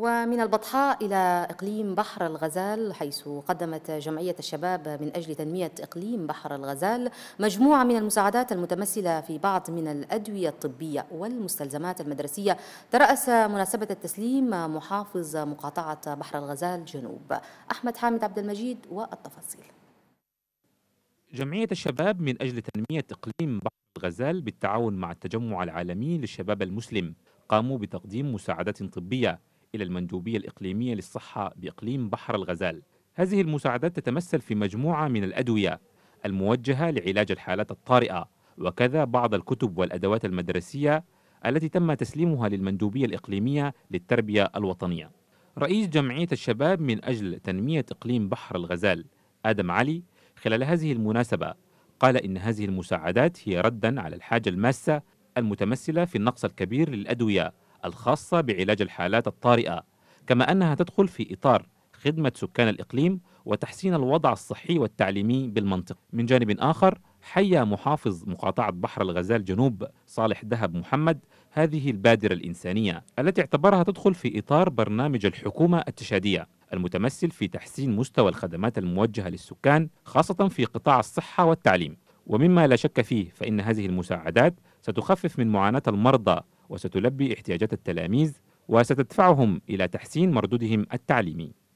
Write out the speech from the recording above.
ومن البطحاء إلى إقليم بحر الغزال حيث قدمت جمعية الشباب من أجل تنمية إقليم بحر الغزال مجموعة من المساعدات المتمثلة في بعض من الأدوية الطبية والمستلزمات المدرسية ترأس مناسبة التسليم محافظ مقاطعة بحر الغزال جنوب أحمد حامد عبد المجيد والتفاصيل جمعية الشباب من أجل تنمية إقليم بحر الغزال بالتعاون مع التجمع العالمي للشباب المسلم قاموا بتقديم مساعدات طبية إلى المندوبية الإقليمية للصحة بإقليم بحر الغزال هذه المساعدات تتمثل في مجموعة من الأدوية الموجهة لعلاج الحالات الطارئة وكذا بعض الكتب والأدوات المدرسية التي تم تسليمها للمندوبية الإقليمية للتربية الوطنية رئيس جمعية الشباب من أجل تنمية إقليم بحر الغزال آدم علي خلال هذه المناسبة قال إن هذه المساعدات هي ردا على الحاجة الماسة المتمثلة في النقص الكبير للأدوية الخاصة بعلاج الحالات الطارئة كما أنها تدخل في إطار خدمة سكان الإقليم وتحسين الوضع الصحي والتعليمي بالمنطقة من جانب آخر حيا محافظ مقاطعة بحر الغزال جنوب صالح دهب محمد هذه البادرة الإنسانية التي اعتبرها تدخل في إطار برنامج الحكومة التشادية المتمثل في تحسين مستوى الخدمات الموجهة للسكان خاصة في قطاع الصحة والتعليم ومما لا شك فيه فإن هذه المساعدات ستخفف من معاناة المرضى وستلبي احتياجات التلاميذ وستدفعهم إلى تحسين مردودهم التعليمي